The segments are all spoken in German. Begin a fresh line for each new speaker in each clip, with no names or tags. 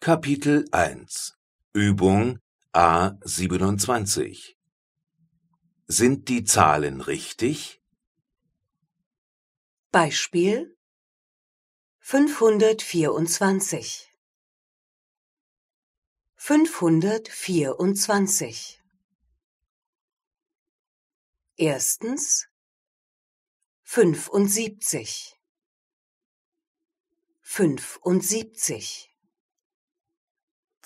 Kapitel 1 Übung A27 Sind die Zahlen richtig?
Beispiel 524 524 Erstens 75 75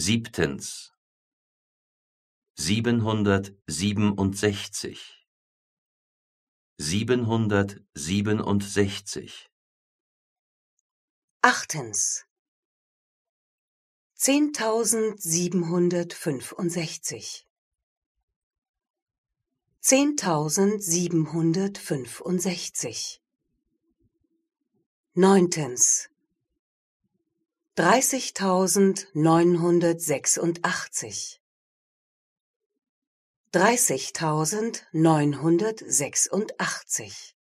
Siebtens. Siebenhundertsiebenundsechzig. Siebenhundertsiebenundsechzig. Achtens.
Zehntausendsiebenhundertfünfundsechzig. Zehntausendsiebenhundertfünfundsechzig. Neuntens. 30.986 30.986